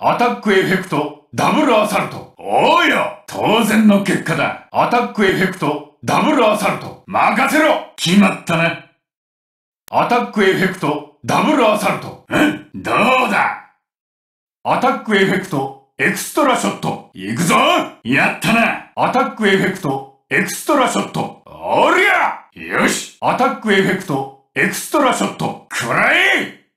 アタックエフェクト、ダブルアサルト。おうよ当然の結果だ。アタックエフェクト、ダブルアサルト。任せろ決まったな。アタックエフェクト、ダブルアサルト。うん、どうだアタックエフェクト、エクストラショット。行くぞやったなアタックエフェクト、エクストラショット。おりゃよしアタックエフェクト、エクストラショット。くらえ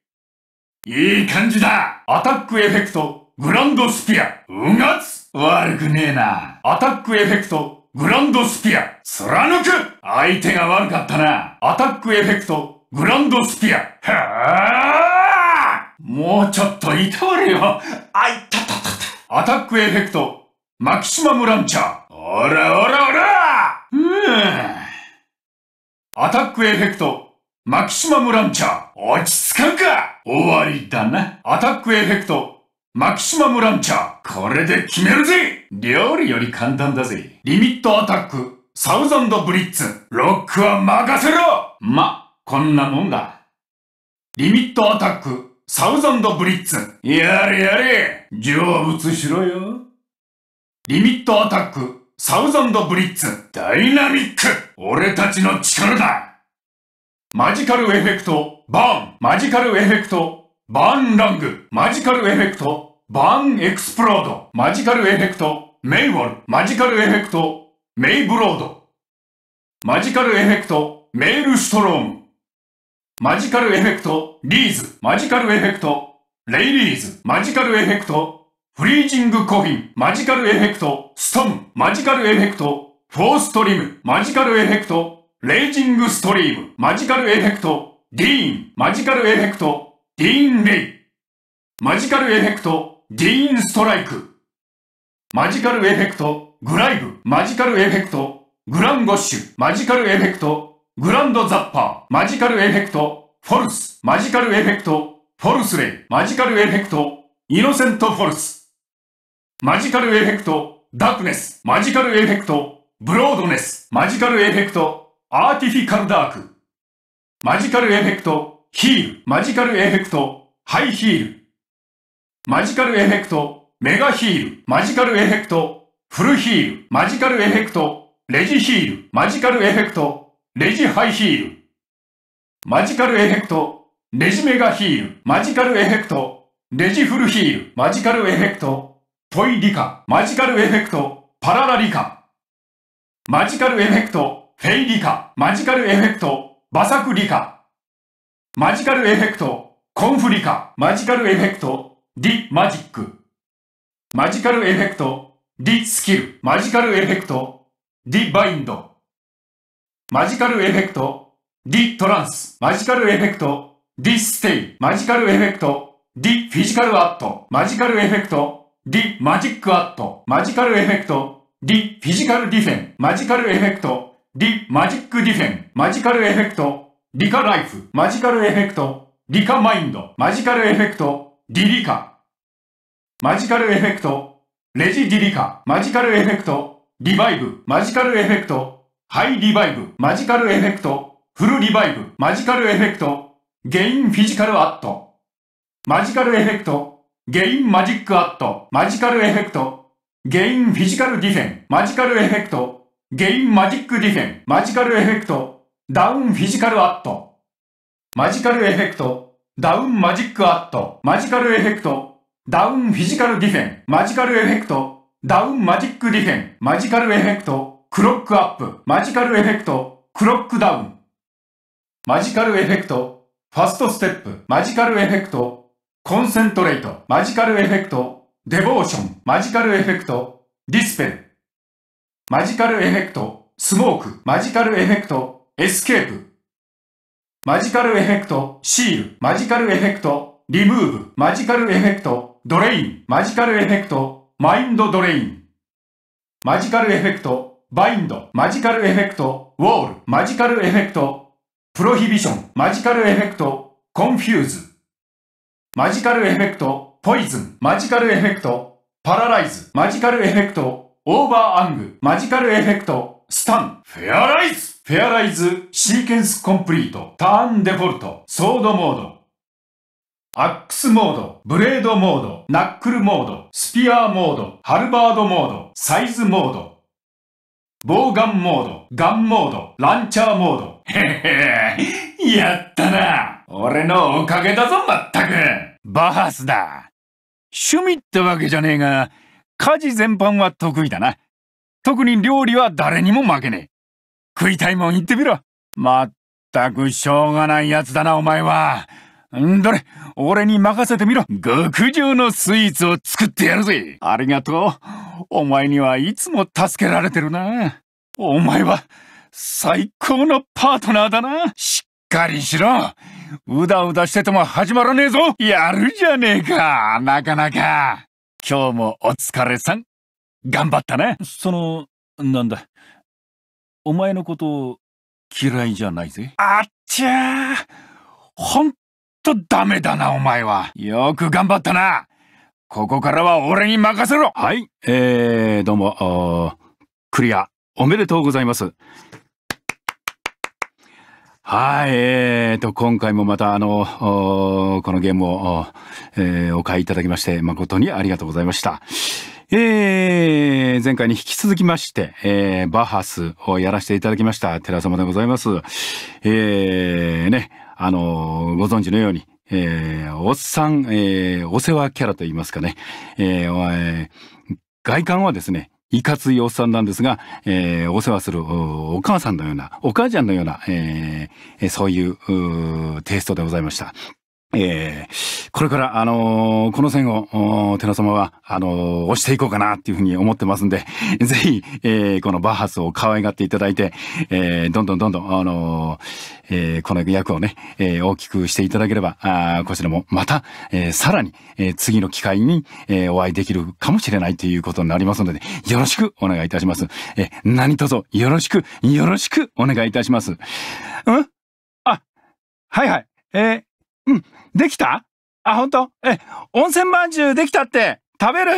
いい感じだアタックエフェクト、グランドスピア、うがつ悪くねえな。アタックエフェクト、グランドスピア、貫く相手が悪かったな。アタックエフェクト、グランドスピア、はあもうちょっといたわれよ。あいたたたた。アタックエフェクト、マキシマムランチャー。おらおらおらうん。アタックエフェクト、マキシマムランチャー、落ち着かんか終わりだな。アタックエフェクト、マキシマムランチャー、これで決めるぜ料理より簡単だぜ。リミットアタック、サウザンドブリッツ、ロックは任せろま、こんなもんだ。リミットアタック、サウザンドブリッツ、やれやれ成仏しろよ。リミットアタック、サウザンドブリッツ、ダイナミック俺たちの力だマジカルエフェクト、バーンマジカルエフェクト、バーンラングマジカルエフェクト、バーンエクスプロードマジカルエフェクト、メイウォルマジカルエフェクト、メイブロードマジカルエフェクト、メールストロームマジカルエフェクト、リーズマジカルエフェクト、レイリーズマジカルエフェクト、フリージングコフィンマジカルエフェクト、ストンマジカルエフェクト、フォーストリムマジカルエフェクト、レイジングストリーム、マジカルエフェクト、ディーン、マジカルエフェクト、ディーンレイ。マジカルエフェクト、ディーンストライク。マジカルエフェクト、グライブ、マジカルエフェクト、グランゴッシュ、マジカルエフェクト、グランドザッパー、マジカルエフェクト、フォルス、マジカルエフェクト、フォルスレイ、マジカルエフェクト、イノセントフォルス。マジカルエフェクト、ダークネス、マジカルエフェクト、ブロードネス、マジカルエフェクト、アーティフィカルダーク。マジカルエフェクト、ヒール。マジカルエフェクト、ハイヒール。マジカルエフェクト、メガヒール。マジカルエフェクト、フルヒール。マジカルエフェクト、レジヒール。マジカルエフェクト、レジハイヒール。マジカルエフェクト、レジメガヒール。マジカルエフェクト、レジフルヒール。マジカルエフェクト、トイリカ。マジカルエフェクト、パララリカ。マジカルエフェクト、フェイリカ、マジカルエフェクト、バサクリカ。マジカルエフェクト、コンフリカ、マジカルエフェクト、ディ・マジック。マジカルエフェクト、ディ・スキル、マジカルエフェクト、ディ・バインド。マジカルエフェクト、ディ・トランス、マジカルエフェクト、ディ・ステイ、マジカルエフェクト、ディ・フィジカルアット、マジカルエフェクト、ディ・マジックアット、マジカルエフェクト、ディ・フィジカルディフェン、マジカルエフェクト、リ・マジックディフェン、マジカルエフェクト、リカライフ、マジカルエフェクト、リカマインド、マジカルエフェクト、リリカ。マジカルエフェクト、レジ・ディリカ、マジカルエフェクト、リバイブ、マジカルエフェクト、ハイ・リバイブ、マジカルエフェクト、フルリバイブ、マジカルエフェクト、ゲインフィジカルアット。マジカルエフェクト、ゲインマジックアット、マジカルエフェクト、ゲインフィジカルディフェン、マジカルエフェクト、ゲインマジックディフェン、マジカルエフェクト、ダウンフィジカルアット。マジカルエフェクト、ダウンマジックアット、マジカルエフェクト、ダウンフィジカルディフェン、マジカルエフェクト、ダウンマジックディフェン、マジカルエフェクト、クロックアップ、マジカルエフェクト、クロックダウン。マジカルエフェクト、ファストステップ、マジカルエフェクト、コンセントレート、マジカルエフェクト、デボーション、マジカルエフェクト、ディスペル。マジカルエフェクト、スモーク、マジカルエフェクト、エスケープ。マジカルエフェクト、シール、マジカルエフェクト、リムーブ、マジカルエフェクト、ドレイン、マジカルエフェクト、マインドドレイン。マジカルエフェクト、バインド、マジカルエフェクト、ウォール、マジカルエフェクト、プロヒビション、マジカルエフェクト、コンフューズ。マジカルエフェクト、ポイズン、マジカルエフェクト、パラライズ、マジカルエフェクト、オーバーアング、マジカルエフェクト、スタン、フェアライズフェアライズ、シーケンスコンプリート、ターンデフォルト、ソードモード、アックスモード、ブレードモード、ナックルモード、スピアーモード、ハルバードモード、サイズモード、防ガンモード、ガンモード、ランチャーモード。へへへ、やったな俺のおかげだぞ、まったくバハスだ趣味ってわけじゃねえが、家事全般は得意だな。特に料理は誰にも負けねえ。食いたいもん言ってみろ。まったくしょうがない奴だな、お前は。んどれ、俺に任せてみろ。極上のスイーツを作ってやるぜ。ありがとう。お前にはいつも助けられてるな。お前は、最高のパートナーだな。しっかりしろ。うだうだしてても始まらねえぞ。やるじゃねえか。なかなか。今日もお疲れさん。頑張ったね。その、なんだ。お前のこと嫌いじゃないぜ。あっちゃー。ほんとダメだな、お前は。よく頑張ったな。ここからは俺に任せろ。はい。えー、どうも、クリア、おめでとうございます。はい、えーと、今回もまたあの、このゲームを、えー、お買いいただきまして、誠にありがとうございました。えー、前回に引き続きまして、えー、バハスをやらせていただきました、寺様でございます。えー、ね、あの、ご存知のように、えー、おっさん、えー、お世話キャラと言いますかね、えー、外観はですね、いかついおっさんなんですが、えー、お世話するお母さんのような、お母ちゃんのような、えー、そういうテイストでございました。えー、これから、あのー、この線を、寺様は、あのー、押していこうかなっていうふうに思ってますんで、ぜひ、えー、このバーハスを可愛がっていただいて、えー、どんどんどんどん、あのー、えー、この役をね、えー、大きくしていただければ、あこちらもまた、えー、さらに、えー、次の機会に、えー、お会いできるかもしれないということになりますので、よろしくお願いいたします。えー、何卒よろしく、よろしくお願いいたします。うんあ、はいはい。えーうん、できたあ、ほんとえ、温泉まんじゅうできたって食べる